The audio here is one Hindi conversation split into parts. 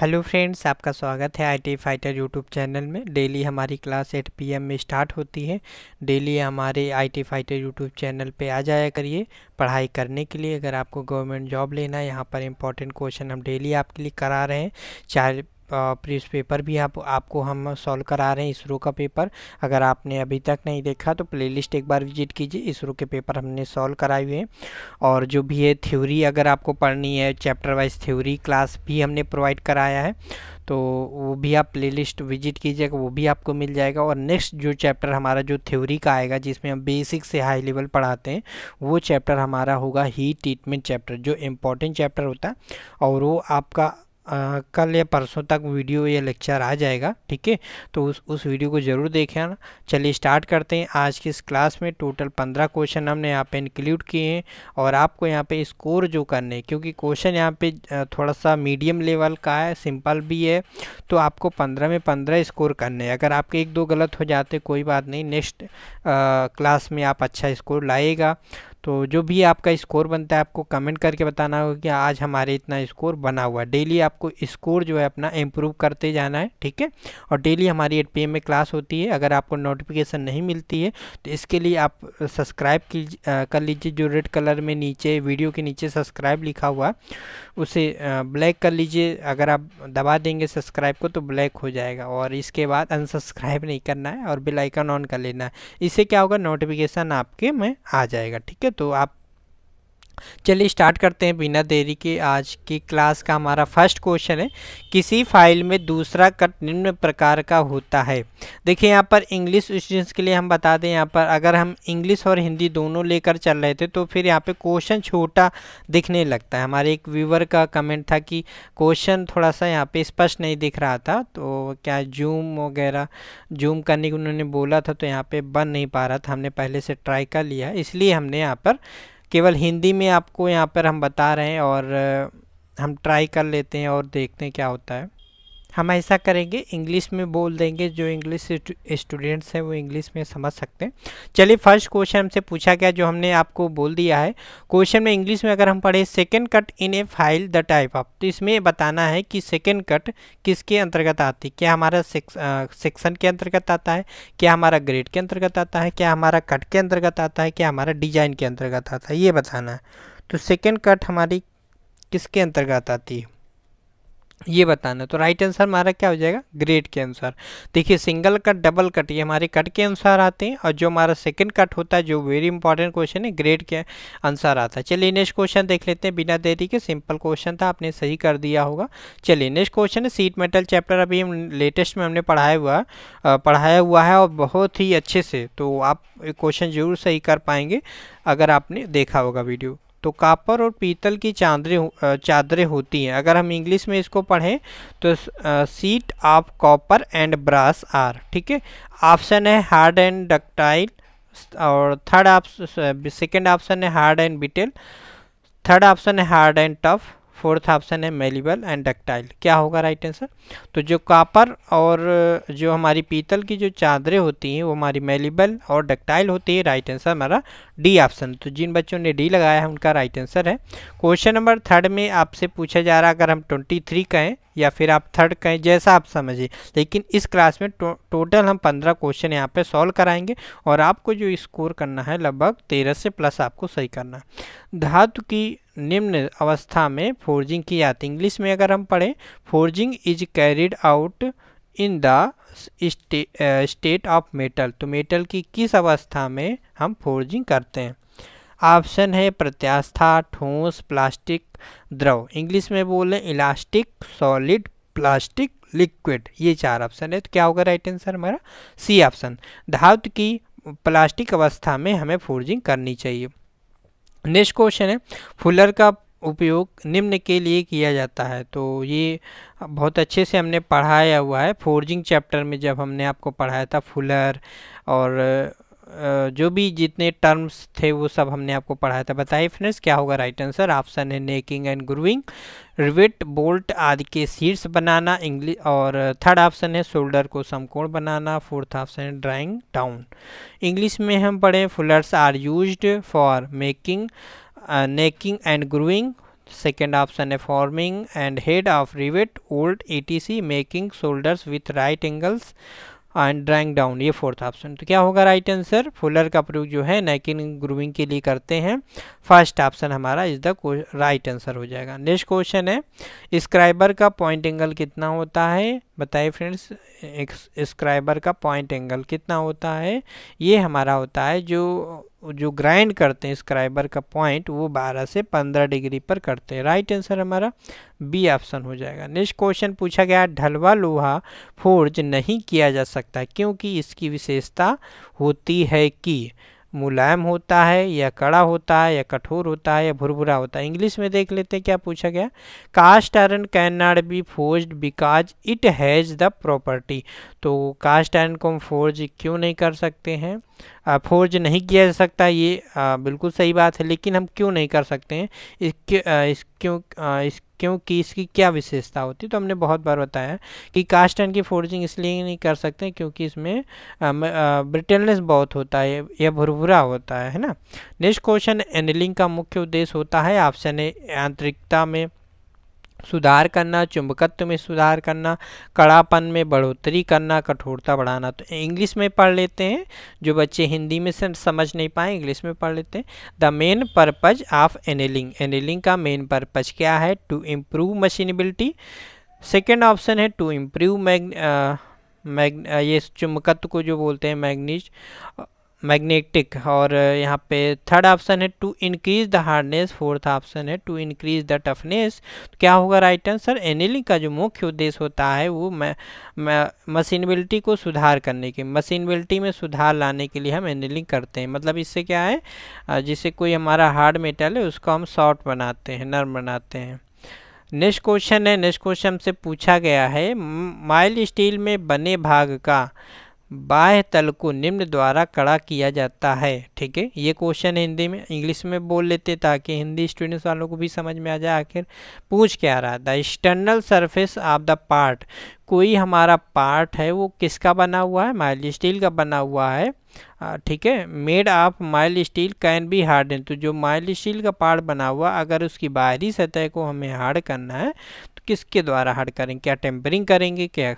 हेलो फ्रेंड्स आपका स्वागत है आईटी फाइटर यूट्यूब चैनल में डेली हमारी क्लास एट पीएम में स्टार्ट होती है डेली हमारे आईटी फाइटर यूट्यूब चैनल पे आ जाया करिए पढ़ाई करने के लिए अगर आपको गवर्नमेंट जॉब लेना है यहाँ पर इम्पॉर्टेंट क्वेश्चन हम डेली आपके लिए करा रहे हैं चार प्रीस पेपर भी आप आपको हम सॉल्व करा रहे हैं इसरो का पेपर अगर आपने अभी तक नहीं देखा तो प्लेलिस्ट एक बार विजिट कीजिए इसरो के पेपर हमने सॉल्व कराए हुए हैं और जो भी है थ्योरी अगर आपको पढ़नी है चैप्टर वाइज थ्योरी क्लास भी हमने प्रोवाइड कराया है तो वो भी आप प्लेलिस्ट विजिट कीजिएगा वो भी आपको मिल जाएगा और नेक्स्ट जो चैप्टर हमारा जो थ्योरी का आएगा जिसमें हम बेसिक से हाई लेवल पढ़ाते हैं वो चैप्टर हमारा होगा ही ट्रीटमेंट चैप्टर जो इम्पोर्टेंट चैप्टर होता है और वो आपका आ, कल या परसों तक वीडियो या लेक्चर आ जाएगा ठीक है तो उस उस वीडियो को ज़रूर देखें चलिए स्टार्ट करते हैं आज की इस क्लास में टोटल पंद्रह क्वेश्चन हमने यहाँ पे इंक्लूड किए हैं और आपको यहाँ पे स्कोर जो करने हैं क्योंकि क्वेश्चन यहाँ पे थोड़ा सा मीडियम लेवल का है सिंपल भी है तो आपको पंद्रह में पंद्रह स्कोर करने हैं अगर आपके एक दो गलत हो जाते कोई बात नहीं नेक्स्ट क्लास में आप अच्छा स्कोर लाएगा तो जो भी आपका स्कोर बनता है आपको कमेंट करके बताना होगा कि आज हमारे इतना स्कोर बना हुआ है डेली आपको स्कोर जो है अपना इम्प्रूव करते जाना है ठीक है और डेली हमारी एट पी में क्लास होती है अगर आपको नोटिफिकेशन नहीं मिलती है तो इसके लिए आप सब्सक्राइब कर लीजिए जो रेड कलर में नीचे वीडियो के नीचे सब्सक्राइब लिखा हुआ उसे ब्लैक कर लीजिए अगर आप दबा देंगे सब्सक्राइब को तो ब्लैक हो जाएगा और इसके बाद अनसब्सक्राइब नहीं करना है और बेल आइकन ऑन कर लेना है इससे क्या होगा नोटिफिकेशन आपके में आ जाएगा ठीक है तो आप चलिए स्टार्ट करते हैं बिना देरी के आज की क्लास का हमारा फर्स्ट क्वेश्चन है किसी फाइल में दूसरा कट निम्न प्रकार का होता है देखिए यहाँ पर इंग्लिश स्टूडेंट्स के लिए हम बता दें यहाँ पर अगर हम इंग्लिश और हिंदी दोनों लेकर चल रहे थे तो फिर यहाँ पे क्वेश्चन छोटा दिखने लगता है हमारे एक व्यूवर का कमेंट था कि क्वेश्चन थोड़ा सा यहाँ पर स्पष्ट नहीं दिख रहा था तो क्या जूम वगैरह जूम करने की उन्होंने बोला था तो यहाँ पर बन नहीं पा रहा था हमने पहले से ट्राई कर लिया इसलिए हमने यहाँ पर केवल हिंदी में आपको यहाँ पर हम बता रहे हैं और हम ट्राई कर लेते हैं और देखते हैं क्या होता है हम ऐसा करेंगे इंग्लिश में बोल देंगे जो इंग्लिश स्टूडेंट्स हैं वो इंग्लिश में समझ सकते हैं चलिए फर्स्ट क्वेश्चन हमसे पूछा गया जो हमने आपको बोल दिया है क्वेश्चन में इंग्लिश में अगर हम पढ़े second cut in a file the type of तो इसमें बताना है कि सेकेंड कट किसके अंतर्गत आती है क्या हमारा सेक्शन के अंतर्गत आता है क्या हमारा ग्रेड के अंतर्गत आता है क्या हमारा कट के अंतर्गत आता है क्या हमारा डिजाइन के अंतर्गत आता है ये बताना है तो सेकेंड कट हमारी किसके अंतर्गत आती है ये बताना है तो राइट आंसर हमारा क्या हो जाएगा ग्रेड के अनुसार देखिए सिंगल कट डबल कट ये हमारे कट के अनुसार आते हैं और जो हमारा सेकंड कट होता है जो वेरी इंपॉर्टेंट क्वेश्चन है ग्रेड के अनुसार आता है चलिए नेक्स्ट क्वेश्चन देख लेते हैं बिना देरी के सिंपल क्वेश्चन था आपने सही कर दिया होगा चलिए नेक्स्ट क्वेश्चन है सीट मेटल चैप्टर अभी हम लेटेस्ट में हमने पढ़ाया हुआ पढ़ाया हुआ है और बहुत ही अच्छे से तो आप क्वेश्चन जरूर सही कर पाएंगे अगर आपने देखा होगा वीडियो तो कापर और पीतल की चादरें चादरें होती हैं अगर हम इंग्लिश में इसको पढ़ें तो sheet of copper and brass are ठीक है ऑप्शन है हार्ड एंड डक्टाइल और थर्ड ऑप्शन सेकेंड ऑप्शन है hard and brittle third option है hard and tough fourth option है मेलिबल एंड डक्टाइल क्या होगा राइट आंसर तो जो कापर और जो हमारी पीतल की जो चादरें होती हैं वो हमारी मेलिबल और डक्टाइल होती है राइट आंसर हमारा डी ऑप्शन तो जिन बच्चों ने डी लगाया है उनका राइट आंसर है क्वेश्चन नंबर थर्ड में आपसे पूछा जा रहा अगर हम ट्वेंटी थ्री कहें या फिर आप थर्ड कहें जैसा आप समझिए लेकिन इस क्लास में टो, टोटल हम पंद्रह क्वेश्चन यहाँ पे सॉल्व कराएंगे और आपको जो स्कोर करना है लगभग तेरह से प्लस आपको सही करना है धातु की निम्न अवस्था में फोर्जिंग की जाती है इंग्लिश में अगर हम पढ़ें forging is carried out in the state of metal तो मेटल की किस अवस्था में हम फोर्जिंग करते हैं ऑप्शन है प्रत्यास्था ठोस प्लास्टिक द्रव इंग्लिश में बोले इलास्टिक सॉलिड प्लास्टिक लिक्विड ये चार ऑप्शन है तो क्या होगा राइट आंसर हमारा सी ऑप्शन धातु की प्लास्टिक अवस्था में हमें फोर्जिंग करनी चाहिए नेक्स्ट क्वेश्चन है फुलर का उपयोग निम्न के लिए किया जाता है तो ये बहुत अच्छे से हमने पढ़ाया हुआ है फोर्जिंग चैप्टर में जब हमने आपको पढ़ाया था फुलर और जो भी जितने टर्म्स थे वो सब हमने आपको पढ़ाया था बताइए फ्रेंड्स क्या होगा राइट आंसर ऑप्शन है necking and grooving rivet bolt आदि के शीर्ष बनाना इंग्लिश और थर्ड ऑप्शन है शोल्डर को समकोण बनाना फोर्थ ऑप्शन है ड्राइंग डाउन इंग्लिश में हम पढ़ें fullers are used for making necking and grooving second option है forming and head of rivet old e t c making shoulders with right angles and drawing down ये फोर्थ ऑप्शन तो क्या होगा राइट आंसर फुलर का प्रयोग जो है नैकिन ग्रूमिंग के लिए करते हैं फर्स्ट ऑप्शन हमारा इज द राइट आंसर हो जाएगा नेक्स्ट क्वेश्चन है स्क्राइबर का पॉइंट एंगल कितना होता है बताइए फ्रेंड्स स्क्राइबर का पॉइंट एंगल कितना होता है ये हमारा होता है जो जो ग्राइंड करते हैं स्क्राइबर का पॉइंट वो 12 से 15 डिग्री पर करते हैं राइट आंसर हमारा बी ऑप्शन हो जाएगा नेक्स्ट क्वेश्चन पूछा गया ढलवा लोहा फोर्ज नहीं किया जा सकता क्योंकि इसकी विशेषता होती है कि मुलायम होता है या कड़ा होता है या कठोर होता है या भुरभुरा होता है इंग्लिश में देख लेते हैं क्या पूछा गया cast iron can not be forge because it has the property तो कास्ट आयरन को हम फोर्ज क्यों नहीं कर सकते हैं फोर्ज नहीं किया जा सकता ये आ, बिल्कुल सही बात है लेकिन हम क्यों नहीं कर सकते हैं इस, आ, इस क्यों आ, इस क्योंकि इसकी क्या विशेषता होती है तो हमने बहुत बार बताया कि कास्ट एंड की फोर्जिंग इसलिए नहीं कर सकते क्योंकि इसमें ब्रिटेननेस बहुत होता है या भुरभुरा होता है है ना नेक्स्ट क्वेश्चन एनिलिंग का मुख्य उद्देश्य होता है ऑप्शन है यांत्रिकता में सुधार करना चुंबकत्व में सुधार करना कड़ापन में बढ़ोतरी करना कठोरता बढ़ाना तो इंग्लिश में पढ़ लेते हैं जो बच्चे हिंदी में समझ नहीं पाए इंग्लिश में पढ़ लेते हैं the main purpose of annealing annealing का मेन पर्पज क्या है to improve machinability second option है टू इम्प्रूव मैग मैग ये चुंबकत्व को जो बोलते हैं मैग्नीज मैग्नेटिक और यहाँ पे थर्ड ऑप्शन है to increase the hardness fourth option है टू इंक्रीज द टफनेस तो क्या होगा राइट आंसर एनिलिंग का जो मुख्य उद्देश्य होता है वो मशीनबिलिटी को सुधार करने के मशीनबिलिटी में सुधार लाने के लिए हम एनिलिंग करते हैं मतलब इससे क्या है जिससे कोई हमारा हार्ड मेटल है उसको हम सॉफ्ट बनाते हैं नर्म बनाते हैं नेक्स्ट क्वेश्चन है नेक्स्ट क्वेश्चन से पूछा गया है माइल स्टील में बने भाग का बाह्य तल को निम्न द्वारा कड़ा किया जाता है ठीक है ये क्वेश्चन हिंदी में इंग्लिश में बोल लेते ताकि हिंदी स्टूडेंट्स वालों को भी समझ में आ जाए आखिर पूछ क्या रहा the external surface of the part कोई हमारा पार्ट है वो किसका बना हुआ है माइल स्टील का बना हुआ है ठीक है made of mild steel can be hard तो जो माइल स्टील का पार्ट बना हुआ अगर उसकी बाहरी सतह को हमें हार्ड करना है तो किसके द्वारा हार्ड करेंगे क्या टेम्परिंग करेंगे क्या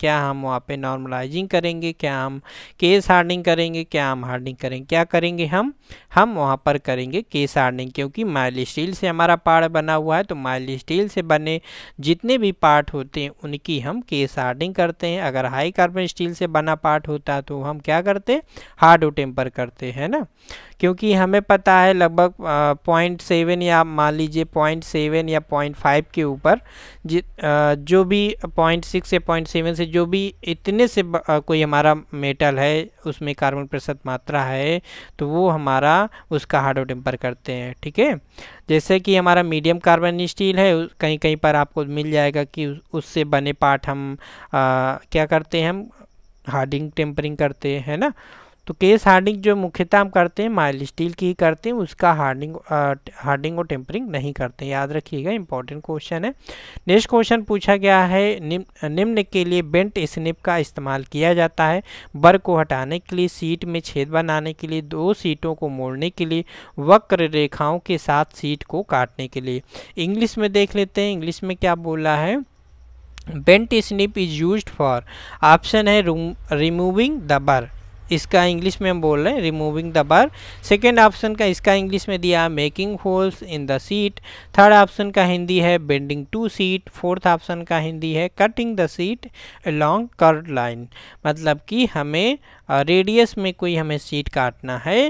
क्या हम वहाँ पे नॉर्मलाइजिंग करेंगे क्या हम केस हार्डनिंग करेंगे क्या हम हार्डनिंग करेंगे क्या करेंगे हम हम वहाँ पर करेंगे केस हार्डनिंग क्योंकि माइल स्टील से हमारा पार्ट बना हुआ है तो माइल स्टील से बने जितने भी पार्ट होते हैं उनकी हम केस हार्डनिंग करते हैं अगर हाई कार्बन स्टील से बना पार्ट होता तो हम क्या करते हैं हार्ड टेम्पर करते हैं ना क्योंकि हमें पता है लगभग पॉइंट सेवन या मान लीजिए पॉइंट सेवन या पॉइंट फाइव के ऊपर जो भी पॉइंट सिक्स या पॉइंट सेवन से जो भी इतने से कोई हमारा मेटल है उसमें कार्बन प्रतिशत मात्रा है तो वो हमारा उसका हार्डो टेम्पर करते हैं ठीक है जैसे कि हमारा मीडियम कार्बन स्टील है कहीं कहीं पर आपको मिल जाएगा कि उससे बने पार्ट हम आ, क्या करते हैं हम हार्डिंग टेम्परिंग करते हैं ना तो केस हार्डिंग जो मुख्यतः हम करते हैं माइल स्टील की ही करते हैं उसका हार्डिंग हार्डिंग और टेम्परिंग नहीं करते हैं याद रखिएगा इंपॉर्टेंट क्वेश्चन है नेक्स्ट क्वेश्चन पूछा गया है निम्न निम्न के लिए बेंट स्निप का इस्तेमाल किया जाता है बर को हटाने के लिए सीट में छेद बनाने के लिए दो सीटों को मोड़ने के लिए वक्र रेखाओं के साथ सीट को काटने के लिए इंग्लिश में देख लेते हैं इंग्लिश में क्या बोला है bent snip is use for option है रिमूविंग द बर इसका इंग्लिश में हम बोल रहे हैं removing the bar second option का इसका इंग्लिश में दिया making holes in the sheet third option का हिंदी है bending to sheet fourth option का हिंदी है cutting the sheet along curved line मतलब कि हमें रेडियस में कोई हमें सीट काटना है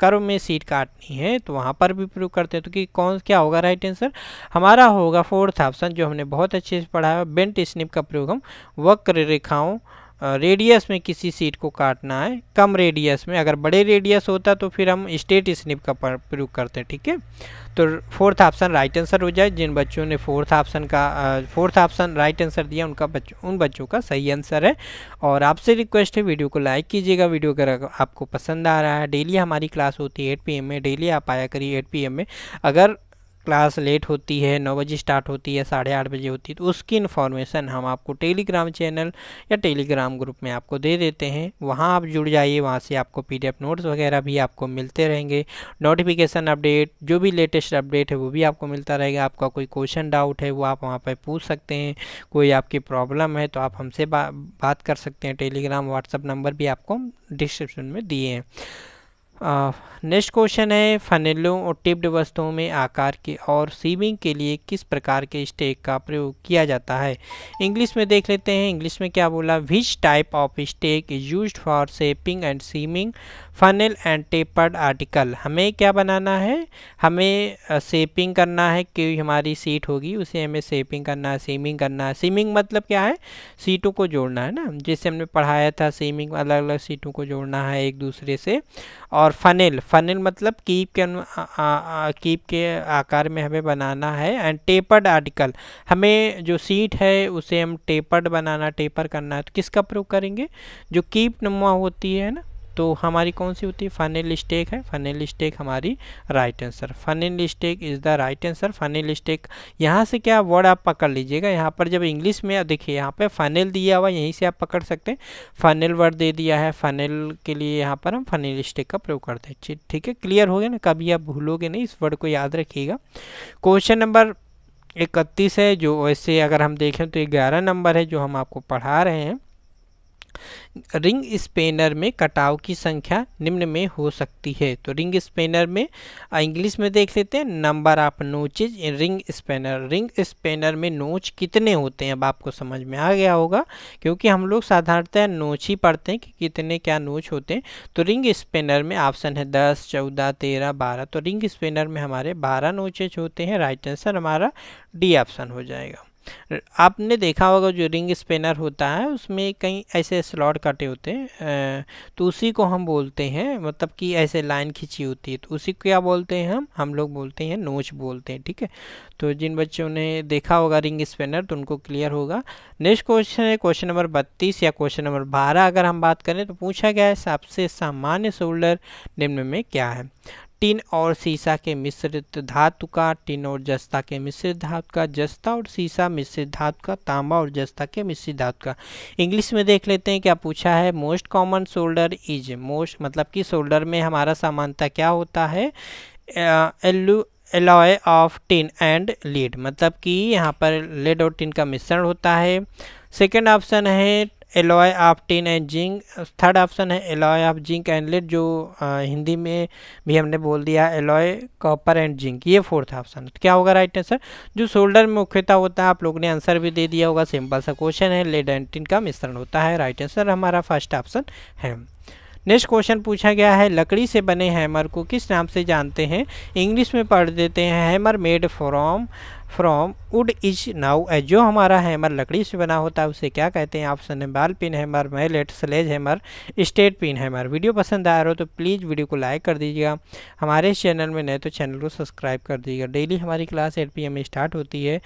कर्व में सीट काटनी है तो वहाँ पर भी प्रूव करते हैं तो कि कौन क्या होगा राइट आंसर हमारा होगा फोर्थ ऑप्शन जो हमने बहुत अच्छे से पढ़ा है बेंट स्निप का प्रयोग हम वक्र रेखाओं रेडियस में किसी सीट को काटना है कम रेडियस में अगर बड़े रेडियस होता तो फिर हम स्टेट स्निप का प्रयोग करते हैं ठीक है तो फोर्थ ऑप्शन राइट आंसर हो जाए जिन बच्चों ने फोर्थ ऑप्शन का फोर्थ ऑप्शन राइट आंसर दिया उनका बच्चों उन बच्चों का सही आंसर है और आपसे रिक्वेस्ट है वीडियो को लाइक कीजिएगा वीडियो अगर आपको पसंद आ रहा है डेली हमारी क्लास होती है एट पी में डेली आप आया करिए एट पी में अगर क्लास लेट होती है नौ बजे स्टार्ट होती है साढ़े आठ बजे होती है तो उसकी इन्फॉर्मेशन हम आपको टेलीग्राम चैनल या टेलीग्राम ग्रुप में आपको दे देते हैं वहाँ आप जुड़ जाइए वहाँ से आपको पी नोट्स वगैरह भी आपको मिलते रहेंगे नोटिफिकेशन अपडेट जो भी लेटेस्ट अपडेट है वो भी आपको मिलता रहेगा आपका कोई क्वेश्चन डाउट है वो आप वहाँ पर पूछ सकते हैं कोई आपकी प्रॉब्लम है तो आप हमसे बा, बात कर सकते हैं टेलीग्राम व्हाट्सअप नंबर भी आपको डिस्क्रिप्शन में दिए हैं नेक्स्ट क्वेश्चन है फनेलों और टिप्ड वस्तुओं में आकार के और सीविंग के लिए किस प्रकार के स्टेक का प्रयोग किया जाता है इंग्लिश में देख लेते हैं इंग्लिश में क्या बोला which type of stake is use for shaping and seaming funnel and tapered article हमें क्या बनाना है हमें सेपिंग करना है कि हमारी सीट होगी उसे हमें सेपिंग करना है सीमिंग करना है सीमिंग मतलब क्या है सीटों को जोड़ना है ना जिससे हमने पढ़ाया था सीमिंग अलग अलग सीटों को जोड़ना है एक दूसरे से और फनल फनल मतलब कीप के कीप के आकार में हमें बनाना है एंड टेपर्ड आर्टिकल हमें जो सीट है उसे हम टेपर्ड बनाना टेपर करना है तो किसका प्रयोग करेंगे जो कीप नुमा होती है ना तो हमारी कौन सी होती है फाइनल स्टेक है फाइनल स्टेक हमारी right answer final stake is the right answer final stake यहाँ से क्या वर्ड आप पकड़ लीजिएगा यहाँ पर जब इंग्लिश में देखिए यहाँ पे फाइनल दिया हुआ यहीं से आप पकड़ सकते हैं फाइनल वर्ड दे दिया है फाइनल के लिए यहाँ पर हम फाइनल स्टेक का प्रयोग करते हैं ठीक है क्लियर हो गया ना कभी आप भूलोगे नहीं इस वर्ड को याद रखिएगा क्वेश्चन नंबर इकतीस है जो वैसे अगर हम देखें तो ग्यारह नंबर है जो हम आपको पढ़ा रहे हैं रिंग स्पेनर में कटाव की संख्या निम्न में हो सकती है तो रिंग स्पेनर में इंग्लिश में देख लेते हैं number of notches in ring spanner ring spanner में नोच कितने होते हैं अब आपको समझ में आ गया होगा क्योंकि हम लोग साधारणतः नोच ही पढ़ते हैं कि कितने क्या नोच होते हैं तो रिंग स्पेनर में ऑप्शन है दस चौदह तेरह बारह तो रिंग स्पेनर में हमारे बारह नोचेज होते हैं राइट आंसर हमारा डी ऑप्शन हो जाएगा आपने देखा होगा जो रिंग स्पेनर होता है उसमें कई ऐसे स्लॉट काटे होते हैं तो उसी को हम बोलते हैं मतलब कि ऐसे लाइन खींची होती है तो उसी को क्या बोलते हैं हम हम लोग बोलते हैं नोच बोलते हैं ठीक है तो जिन बच्चों ने देखा होगा रिंग स्पेनर तो उनको क्लियर होगा नेक्स्ट क्वेश्चन है क्वेश्चन नंबर बत्तीस या क्वेश्चन नंबर बारह अगर हम बात करें तो पूछा गया है सबसे सामान्य शोल्डर निम्न में क्या है टिन और सीसा के मिश्रित धातु का टिन और जस्ता के मिश्रित धातु का जस्ता और सीसा मिश्रित धातु का तांबा और जस्ता के मिश्रित धातु का इंग्लिश में देख लेते हैं क्या पूछा है most common solder is most मतलब कि शोल्डर में हमारा सामानता क्या होता है एल्यू alloy of tin and lead मतलब कि यहाँ पर लेड और टिन का मिश्रण होता है सेकेंड ऑप्शन है alloy of tin and zinc third option है alloy of zinc and lead जो आ, हिंदी में भी हमने बोल दिया एलॉय कॉपर एंड जिंक ये फोर्थ तो ऑप्शन क्या होगा राइट आंसर जो शोल्डर में मुख्यतः होता है आप लोग ने आंसर भी दे दिया होगा सिंपल सा क्वेश्चन है लेड एंड टिन का मिश्रण होता है राइट आंसर हमारा फर्स्ट ऑप्शन है नेक्स्ट क्वेश्चन पूछा गया है लकड़ी से बने हैमर को किस नाम से जानते हैं इंग्लिश में पढ़ देते हैं hammer made from from wood is known as जो हमारा हैमर लकड़ी से बना होता है उसे क्या कहते हैं ऑप्शन है ball pin hammer mallet sledge hammer straight pin hammer video पसंद आ रहा हो तो प्लीज़ वीडियो को लाइक कर दीजिएगा हमारे इस चैनल में नए तो चैनल को सब्सक्राइब कर दीजिएगा डेली हमारी class eight P M start होती है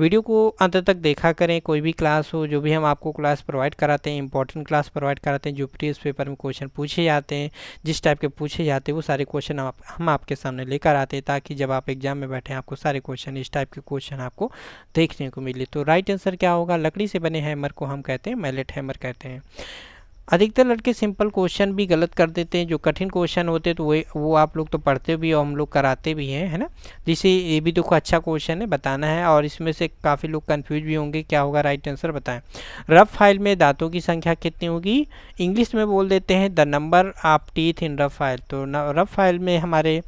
वीडियो को अंत तक देखा करें कोई भी क्लास हो जो भी हम आपको क्लास प्रोवाइड कराते हैं इंपॉर्टेंट क्लास प्रोवाइड कराते हैं जो प्रीवियस पेपर में क्वेश्चन पूछ पूछे जाते हैं जिस टाइप के पूछे जाते हैं वो सारे क्वेश्चन आप, हम आपके सामने लेकर आते हैं ताकि जब आप एग्जाम में बैठे आपको सारे क्वेश्चन इस टाइप के क्वेश्चन आपको देखने को मिले तो राइट आंसर क्या होगा लकड़ी से बने हैमर को हम कहते हैं मैलेट हैमर कहते हैं अधिकतर लड़के सिंपल क्वेश्चन भी गलत कर देते हैं जो कठिन क्वेश्चन होते हैं तो वही वो आप लोग तो पढ़ते भी और हम लोग कराते भी हैं है ना जिसे ये भी देखो अच्छा क्वेश्चन है बताना है और इसमें से काफ़ी लोग कन्फ्यूज भी होंगे क्या होगा राइट आंसर बताएं रफ फाइल में दांतों की संख्या कितनी होगी इंग्लिश में बोल देते हैं the number of teeth in rough file तो रफ फाइल में हमारे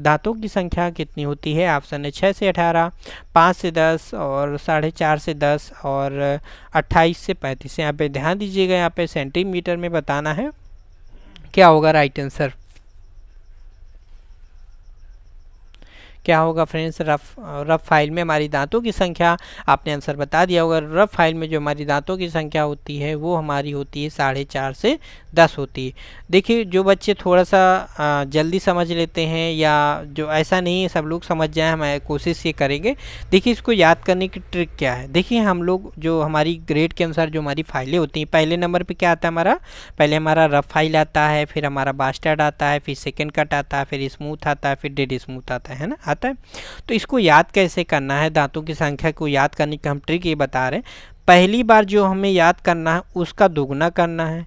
धातुओं की संख्या कितनी होती है ऑप्शन है छः से अठारह पाँच से दस और साढ़े चार से दस और अट्ठाईस से पैंतीस यहाँ पे ध्यान दीजिएगा यहाँ पे सेंटीमीटर में बताना है क्या होगा राइट आंसर क्या होगा फ्रेंड्स रफ रफ फाइल में हमारी दांतों की संख्या आपने आंसर बता दिया होगा रफ फाइल में जो हमारी दांतों की संख्या होती है वो हमारी होती है साढ़े चार से दस होती है देखिए जो बच्चे थोड़ा सा जल्दी समझ लेते हैं या जो ऐसा नहीं है सब लोग समझ जाएं हम कोशिश ये करेंगे देखिए इसको याद करने की ट्रिक क्या है देखिए हम लोग जो हमारी ग्रेड के अनुसार जो हमारी फाइलें होती हैं पहले नंबर पर क्या आता है हमारा पहले हमारा रफ फाइल आता है फिर हमारा बास्टर्ड आता है फिर सेकेंड कट आता है फिर स्मूथ आता है फिर डेड स्मूथ आता है ना आता है तो इसको याद कैसे करना है दांतों की संख्या को याद करने का हम ट्रिक ये बता रहे हैं पहली बार जो हमें याद करना है उसका दोगुना करना है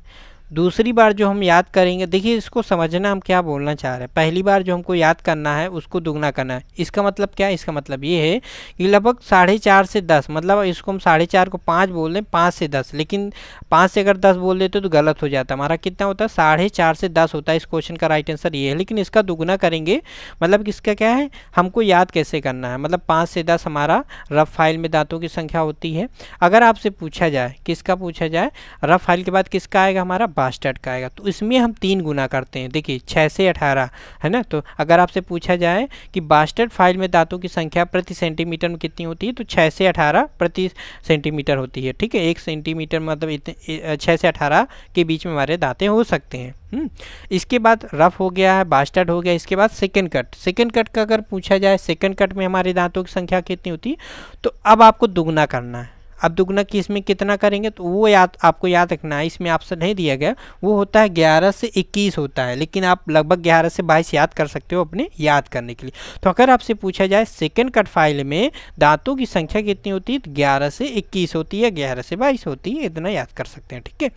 दूसरी बार जो हम याद करेंगे देखिए इसको समझना हम क्या बोलना चाह रहे हैं पहली बार जो हमको याद करना है उसको दुगना करना है इसका मतलब क्या है इसका मतलब ये है कि लगभग साढ़े चार से दस मतलब इसको हम साढ़े चार को पाँच बोल दें पाँच से दस लेकिन पाँच से अगर दस बोल देते तो गलत हो जाता हमारा कितना होता है साढ़े चार से दस होता है इस क्वेश्चन का राइट आंसर ये है लेकिन इसका दुगना करेंगे मतलब इसका क्या है हमको याद कैसे करना है मतलब पाँच से दस हमारा रफ फाइल में दांतों की संख्या होती है अगर आपसे पूछा जाए किसका पूछा जाए रफ फाइल के बाद किसका आएगा हमारा बास्ट का आएगा तो इसमें हम तीन गुना करते हैं देखिए छः से अठारह है ना तो अगर आपसे पूछा जाए कि बास्टर्ड फाइल में दांतों की संख्या प्रति सेंटीमीटर में कितनी होती है तो छः से अठारह प्रति सेंटीमीटर होती है ठीक है एक सेंटीमीटर मतलब छः से अठारह के बीच में हमारे दांतें हो सकते हैं हम्म। इसके बाद रफ हो गया है बास्टर्ड हो गया इसके बाद सेकेंड कट सेकेंड कट का अगर पूछा जाए सेकेंड कट में हमारे दांतों की संख्या कितनी होती है तो अब आपको दुगना करना है अब दुगना किस में कितना करेंगे तो वो याद आपको याद रखना है इसमें ऑप्शन नहीं दिया गया वो होता है ग्यारह से इक्कीस होता है लेकिन आप लगभग ग्यारह से बाईस याद कर सकते हो अपने याद करने के लिए तो अगर आपसे पूछा जाए सेकेंड कट फाइल में दांतों की संख्या कितनी होती है तो ग्यारह से इक्कीस होती है ग्यारह से बाईस होती है इतना याद कर सकते हैं ठीक है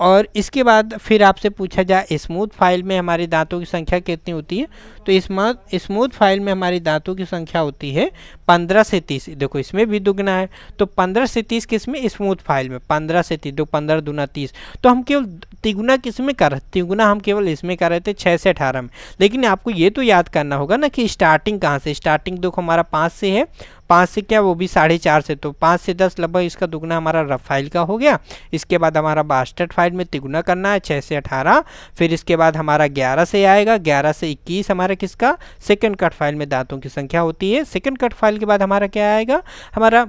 और इसके बाद फिर आपसे पूछा जाए स्मूथ फाइल में हमारे दांतों की संख्या कितनी होती है तो स्मूथ फाइल में हमारी दांतों की संख्या होती है पंद्रह से तीस देखो इसमें भी दुगना है तो पंद्रह से तीस किस में स्मूथ फाइल में पंद्रह से तीस दो पंद्रह दुना तीस तो हम केवल तिगुना किस में कर रहे तिगुना हम केवल इसमें कर रहे थे छः से अठारह में लेकिन आपको ये तो याद करना होगा ना कि स्टार्टिंग कहाँ से स्टार्टिंग देखो हमारा पाँच से है पाँच से क्या वो भी साढ़े चार से तो पाँच से दस लगभग इसका दुगना हमारा रफ फाइल का हो गया इसके बाद हमारा बास्टर्ड फाइल में तिगुना करना है छः से अठारह फिर इसके बाद हमारा ग्यारह से आएगा ग्यारह से इक्कीस हमारा किसका सेकेंड कट फाइल में दांतों की संख्या होती है सेकेंड कट फाइल के बाद हमारा क्या आएगा हमारा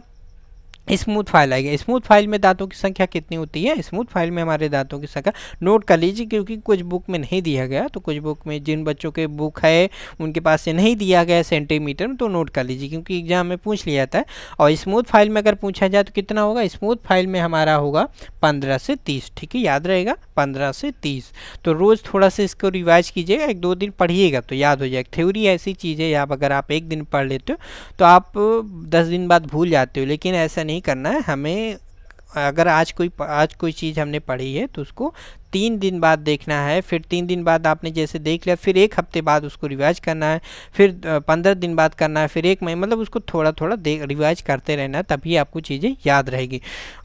स्मूथ फाइल आएगी स्मूथ फाइल में दांतों की संख्या कितनी होती है स्मूथ फाइल में हमारे दांतों की संख्या नोट कर लीजिए क्योंकि कुछ बुक में नहीं दिया गया तो कुछ बुक में जिन बच्चों के बुक है उनके पास से नहीं दिया गया सेंटीमीटर में तो नोट कर लीजिए क्योंकि एग्जाम में पूछ लिया जाता है और स्मूथ फाइल में अगर पूछा जाए तो कितना होगा स्मूथ फाइल में हमारा होगा पंद्रह से तीस ठीक है याद रहेगा पंद्रह से तीस तो रोज़ थोड़ा सा इसको रिवाइज कीजिएगा एक दो दिन पढ़िएगा तो याद हो जाएगा थ्योरी ऐसी चीज़ है आप अगर आप एक दिन पढ़ लेते हो तो आप दस दिन बाद भूल जाते हो लेकिन ऐसा नहीं करना है हमें अगर आज कोई आज कोई चीज़ हमने पढ़ी है तो उसको तीन दिन बाद देखना है फिर तीन दिन बाद आपने जैसे देख लिया फिर एक हफ्ते बाद उसको रिवाइज करना है फिर पंद्रह दिन बाद करना है फिर एक महीने मतलब उसको थोड़ा थोड़ा देख रिवाइज करते रहना है तभी आपको चीज़ें याद रहेगी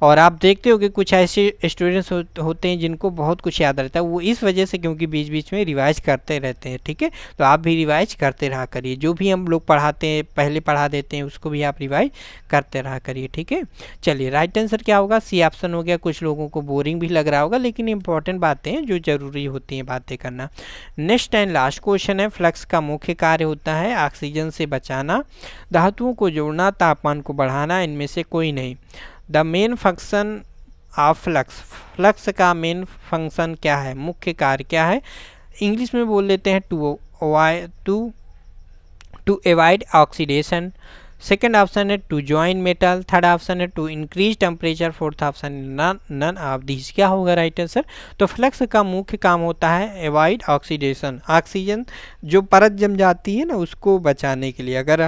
और आप देखते हो कि कुछ ऐसे स्टूडेंट्स होते हैं जिनको बहुत कुछ याद रहता है वो इस वजह से क्योंकि बीच बीच में रिवाइज करते रहते हैं ठीक है तो आप भी रिवाइज करते रहा करिए जो भी हम लोग पढ़ाते हैं पहले पढ़ा देते हैं उसको भी आप रिवाइज करते रहा करिए ठीक है चलिए राइट आंसर क्या होगा सी ऑप्शन हो गया कुछ लोगों को बोरिंग भी लग रहा होगा लेकिन इंपॉर्टेंट इंपॉर्टेंट बातें जो जरूरी होती हैं बातें करना नेक्स्ट एंड लास्ट क्वेश्चन है फ्लक्स का मुख्य कार्य होता है ऑक्सीजन से बचाना धातुओं को जोड़ना तापमान को बढ़ाना इनमें से कोई नहीं the main function of flux flux का मेन फंक्शन क्या है मुख्य कार्य क्या है इंग्लिश में बोल लेते हैं टू वाई to to avoid oxidation second option है to join metal third option है to increase temperature fourth option none of this क्या होगा राइट आंसर तो फ्लक्स का मुख्य काम होता है एवॉइड ऑक्सीडेशन ऑक्सीजन जो परत जम जाती है ना उसको बचाने के लिए अगर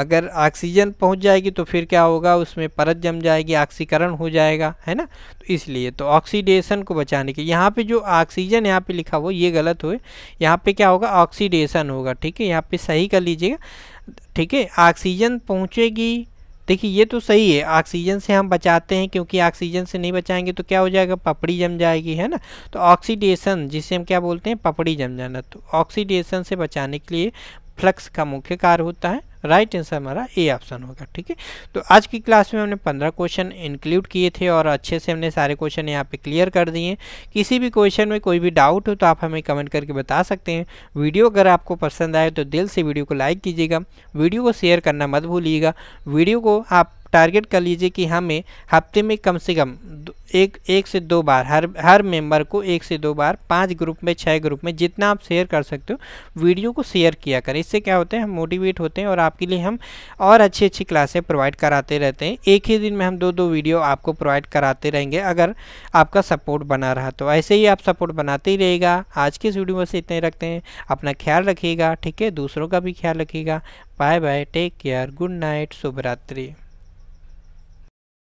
अगर ऑक्सीजन पहुंच जाएगी तो फिर क्या होगा उसमें परत जम जाएगी ऑक्सीकरण हो जाएगा है ना तो इसलिए तो ऑक्सीडेशन को बचाने के यहाँ पे जो ऑक्सीजन यहाँ पे लिखा हुआ ये गलत हो यहाँ पे क्या होगा ऑक्सीडेशन होगा ठीक है यहाँ पे सही कर लीजिएगा ठीक है ऑक्सीजन पहुँचेगी देखिए ये तो सही है ऑक्सीजन से हम बचाते हैं क्योंकि ऑक्सीजन से नहीं बचाएंगे तो क्या हो जाएगा पपड़ी जम जाएगी है ना तो ऑक्सीडेशन जिसे हम क्या बोलते हैं पपड़ी जम जाना तो ऑक्सीडेशन से बचाने के लिए फ्लक्स का मुख्य कार्य होता है राइट आंसर हमारा ए ऑप्शन होगा ठीक है तो आज की क्लास में हमने पंद्रह क्वेश्चन इंक्लूड किए थे और अच्छे से हमने सारे क्वेश्चन यहाँ पे क्लियर कर दिए किसी भी क्वेश्चन में कोई भी डाउट हो तो आप हमें कमेंट करके बता सकते हैं वीडियो अगर आपको पसंद आए तो दिल से वीडियो को लाइक कीजिएगा वीडियो को शेयर करना मत भूलिएगा वीडियो को आप टारगेट कर लीजिए कि हमें हफ्ते में कम से कम एक एक से दो बार हर हर मेंबर को एक से दो बार पांच ग्रुप में छः ग्रुप में जितना आप शेयर कर सकते हो वीडियो को शेयर किया करें इससे क्या होता है हम मोटिवेट होते हैं और आपके लिए हम और अच्छी अच्छी क्लासें प्रोवाइड कराते रहते हैं एक ही दिन में हम दो दो वीडियो आपको प्रोवाइड कराते रहेंगे अगर आपका सपोर्ट बना रहा तो ऐसे ही आप सपोर्ट बनाते ही रहेगा आज के इस वीडियो में से इतने रखते हैं अपना ख्याल रखिएगा ठीक है दूसरों का भी ख्याल रखिएगा bye bye take care good night शुभरात्रि